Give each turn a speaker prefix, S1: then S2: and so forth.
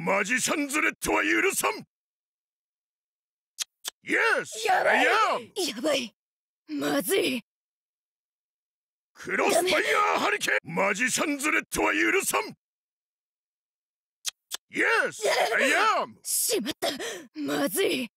S1: マジシ
S2: ャンズレッドは許さん Yes!
S3: やばいやばいまずい
S2: クロスファイヤーハリケーンマジシャンズレッドは許さん Yes!
S4: しまったまずい